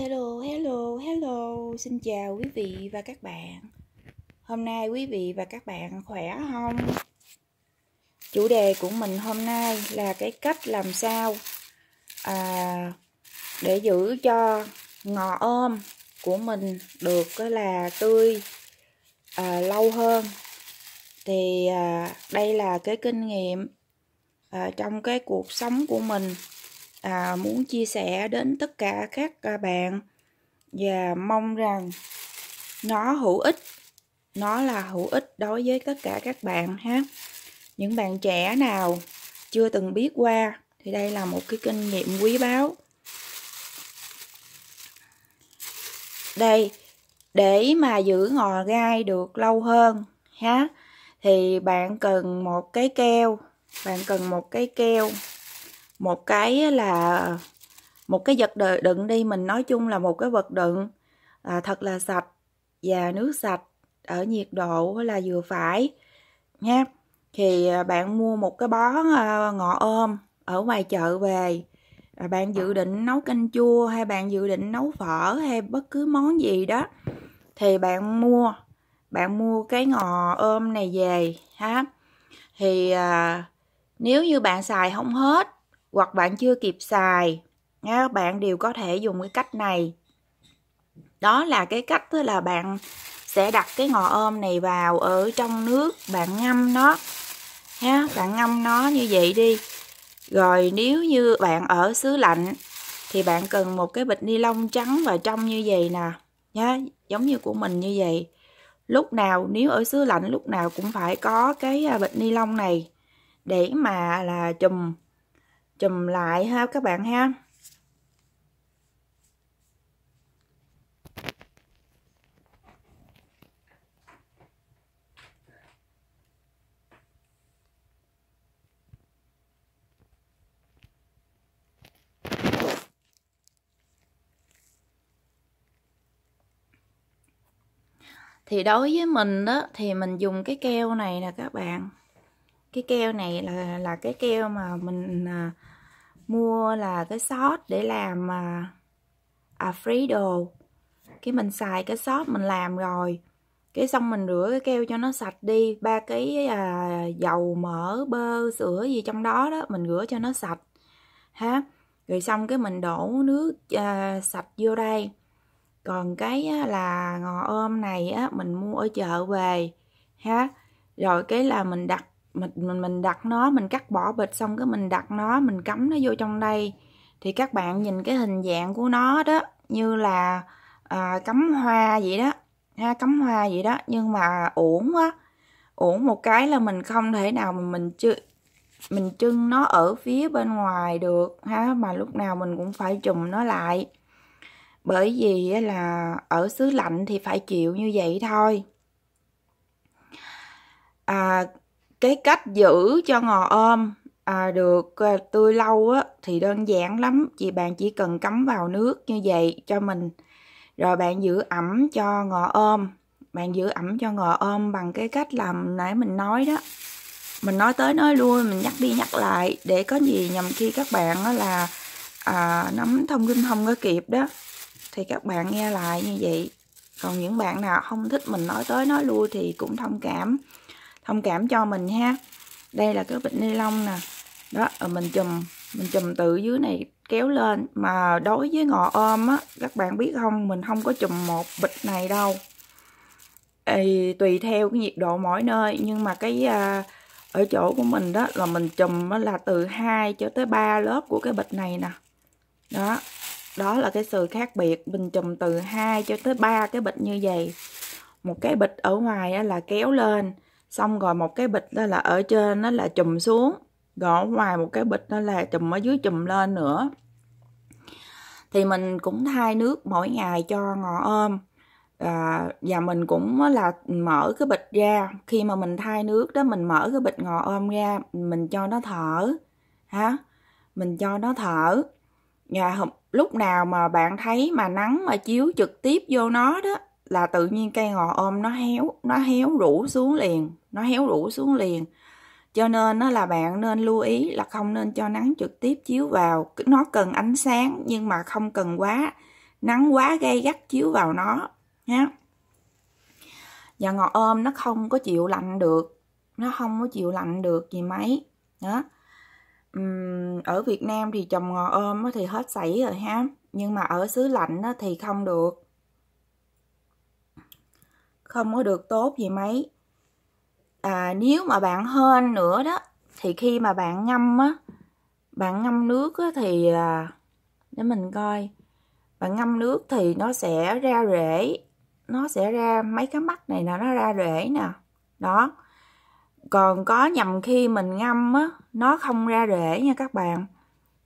Hello, hello, hello, xin chào quý vị và các bạn Hôm nay quý vị và các bạn khỏe không? Chủ đề của mình hôm nay là cái cách làm sao à, để giữ cho ngò ôm của mình được là tươi à, lâu hơn Thì à, đây là cái kinh nghiệm à, trong cái cuộc sống của mình à, muốn chia sẻ đến tất cả các à, bạn và mong rằng nó hữu ích nó là hữu ích đối với tất cả các bạn ha những bạn trẻ nào chưa từng biết qua thì đây là một cái kinh nghiệm quý báu đây để mà giữ ngò gai được lâu hơn ha thì bạn cần một cái keo bạn cần một cái keo một cái là một cái vật đựng đi mình nói chung là một cái vật đựng à, thật là sạch và nước sạch ở nhiệt độ là vừa phải nha thì à, bạn mua một cái bó à, ngọ ôm ở ngoài chợ về à, bạn dự định nấu canh chua hay bạn dự định nấu phở hay bất cứ món gì đó thì bạn mua bạn mua cái ngò ôm này về ha thì à, nếu như bạn xài không hết hoặc bạn chưa kịp xài các bạn đều có thể dùng cái cách này đó là cái cách là bạn sẽ đặt cái ngò ôm này vào ở trong nước bạn ngâm nó ha bạn ngâm nó như vậy đi rồi nếu như bạn ở xứ lạnh thì bạn cần một cái bịch ni lông trắng và trong như vậy nè nhá giống như của mình như vậy lúc nào nếu ở xứ lạnh lúc nào cũng phải có cái à, bịch ni lông này để mà là chùm chùm lại ha các bạn ha thì đối với mình đó thì mình dùng cái keo này nè các bạn cái keo này là là cái keo mà mình à, mua là cái sót để làm à, à frido cái mình xài cái sót mình làm rồi cái xong mình rửa cái keo cho nó sạch đi ba cái à, dầu mỡ bơ sữa gì trong đó đó mình rửa cho nó sạch ha rồi xong cái mình đổ nước à, sạch vô đây còn cái á, là ngò ôm này á mình mua ở chợ về ha rồi cái là mình đặt mình mình mình đặt nó mình cắt bỏ bịch xong cái mình đặt nó mình cắm nó vô trong đây thì các bạn nhìn cái hình dạng của nó đó như là à, cắm hoa vậy đó ha cắm hoa vậy đó nhưng mà uổng quá uổng một cái là mình không thể nào mà mình chưa mình trưng nó ở phía bên ngoài được ha mà lúc nào mình cũng phải chùm nó lại bởi vì là ở xứ lạnh thì phải chịu như vậy thôi à, cái cách giữ cho ngò ôm à, được à, tươi lâu á, thì đơn giản lắm chị bạn chỉ cần cắm vào nước như vậy cho mình rồi bạn giữ ẩm cho ngò ôm bạn giữ ẩm cho ngò ôm bằng cái cách làm nãy mình nói đó mình nói tới nói lui mình nhắc đi nhắc lại để có gì nhầm khi các bạn đó là à, nắm thông tin không có kịp đó thì các bạn nghe lại như vậy còn những bạn nào không thích mình nói tới nói lui thì cũng thông cảm thông cảm cho mình ha đây là cái bịch ni lông nè đó mình chùm mình chùm từ dưới này kéo lên mà đối với ngò ôm á các bạn biết không mình không có chùm một bịch này đâu Ê, tùy theo cái nhiệt độ mỗi nơi nhưng mà cái à, ở chỗ của mình đó là mình chùm là từ 2 cho tới 3 lớp của cái bịch này nè đó đó là cái sự khác biệt mình chùm từ 2 cho tới 3 cái bịch như vậy một cái bịch ở ngoài là kéo lên xong rồi một cái bịch đó là ở trên nó là chùm xuống gõ ngoài một cái bịch đó là chùm ở dưới chùm lên nữa thì mình cũng thay nước mỗi ngày cho ngò ôm à, và mình cũng là mở cái bịch ra khi mà mình thay nước đó mình mở cái bịch ngò ôm ra mình cho nó thở hả mình cho nó thở và lúc nào mà bạn thấy mà nắng mà chiếu trực tiếp vô nó đó là tự nhiên cây ngò ôm nó héo nó héo rũ xuống liền nó héo rũ xuống liền cho nên nó là bạn nên lưu ý là không nên cho nắng trực tiếp chiếu vào nó cần ánh sáng nhưng mà không cần quá nắng quá gay gắt chiếu vào nó nhé và ngò ôm nó không có chịu lạnh được nó không có chịu lạnh được gì mấy đó ở Việt Nam thì trồng ngò ôm thì hết sảy rồi ha nhưng mà ở xứ lạnh thì không được không có được tốt gì mấy à, nếu mà bạn hơn nữa đó thì khi mà bạn ngâm á bạn ngâm nước á, thì à, để mình coi bạn ngâm nước thì nó sẽ ra rễ nó sẽ ra mấy cái mắt này nè, nó ra rễ nè đó còn có nhầm khi mình ngâm á nó không ra rễ nha các bạn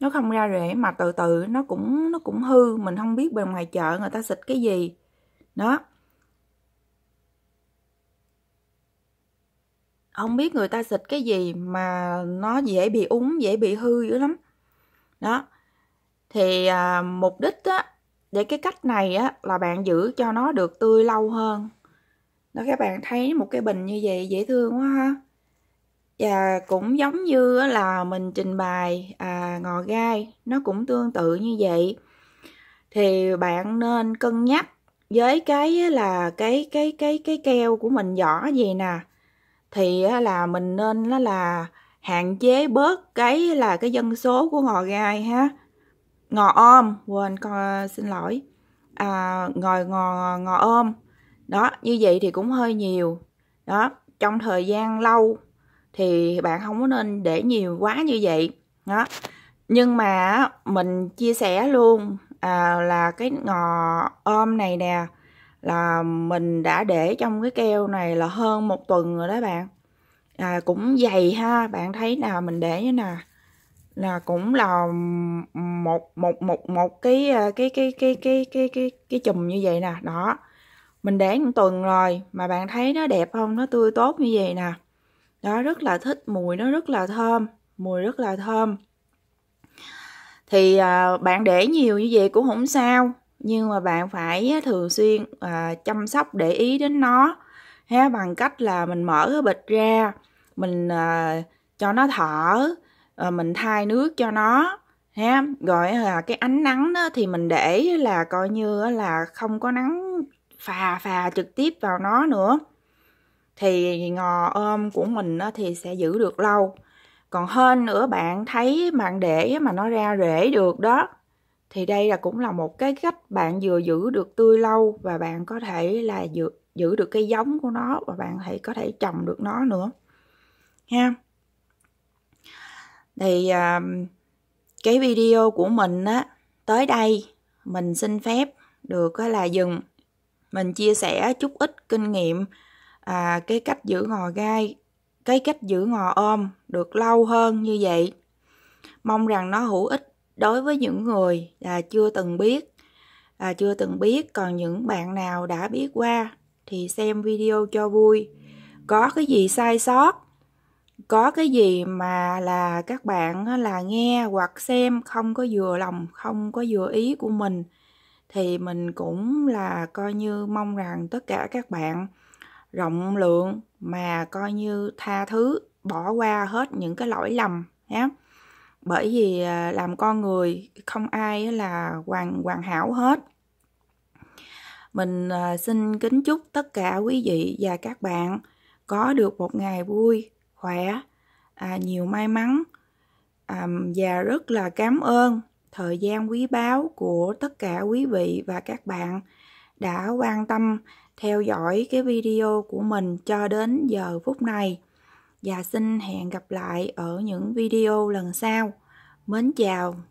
nó không ra rễ mà từ từ nó cũng nó cũng hư mình không biết bên ngoài chợ người ta xịt cái gì đó không biết người ta xịt cái gì mà nó dễ bị úng dễ bị hư dữ lắm đó thì à, mục đích á để cái cách này á là bạn giữ cho nó được tươi lâu hơn đó các bạn thấy một cái bình như vậy dễ thương quá ha và cũng giống như là mình trình bày à, ngò gai nó cũng tương tự như vậy thì bạn nên cân nhắc với cái là cái cái cái cái keo của mình giỏ gì nè thì là mình nên nó là hạn chế bớt cái là cái dân số của ngò gai ha ngò ôm quên con xin lỗi à, ngồi ngò ngò ôm đó như vậy thì cũng hơi nhiều đó trong thời gian lâu thì bạn không có nên để nhiều quá như vậy đó nhưng mà mình chia sẻ luôn à, là cái ngò ôm này nè là mình đã để trong cái keo này là hơn một tuần rồi đó bạn à, cũng dày ha bạn thấy nào mình để như nè là cũng là một một một một cái à, cái cái cái cái cái cái cái chùm như vậy nè đó mình để một tuần rồi mà bạn thấy nó đẹp không nó tươi tốt như vậy nè đó rất là thích mùi nó rất là thơm mùi rất là thơm thì à, bạn để nhiều như vậy cũng không sao nhưng mà bạn phải thường xuyên à, chăm sóc để ý đến nó ha bằng cách là mình mở cái bịch ra mình à, cho nó thở à, mình thay nước cho nó ha gọi là cái ánh nắng đó thì mình để là coi như là không có nắng phà phà trực tiếp vào nó nữa thì ngò ôm của mình thì sẽ giữ được lâu còn hơn nữa bạn thấy bạn để mà nó ra rễ được đó thì đây là cũng là một cái cách bạn vừa giữ được tươi lâu và bạn có thể là giữ, giữ được cái giống của nó và bạn hãy có thể trồng được nó nữa ha thì cái video của mình á tới đây mình xin phép được là dừng mình chia sẻ chút ít kinh nghiệm à, cái cách giữ ngò gai cái cách giữ ngò ôm được lâu hơn như vậy mong rằng nó hữu ích đối với những người là chưa từng biết à, chưa từng biết còn những bạn nào đã biết qua thì xem video cho vui có cái gì sai sót có cái gì mà là các bạn là nghe hoặc xem không có vừa lòng không có vừa ý của mình thì mình cũng là coi như mong rằng tất cả các bạn rộng lượng mà coi như tha thứ bỏ qua hết những cái lỗi lầm nhé bởi vì à, làm con người không ai là hoàn hoàn hảo hết mình à, xin kính chúc tất cả quý vị và các bạn có được một ngày vui khỏe à, nhiều may mắn và rất là cảm ơn thời gian quý báu của tất cả quý vị và các bạn đã quan tâm theo dõi cái video của mình cho đến giờ phút này và dạ, xin hẹn gặp lại ở những video lần sau mến chào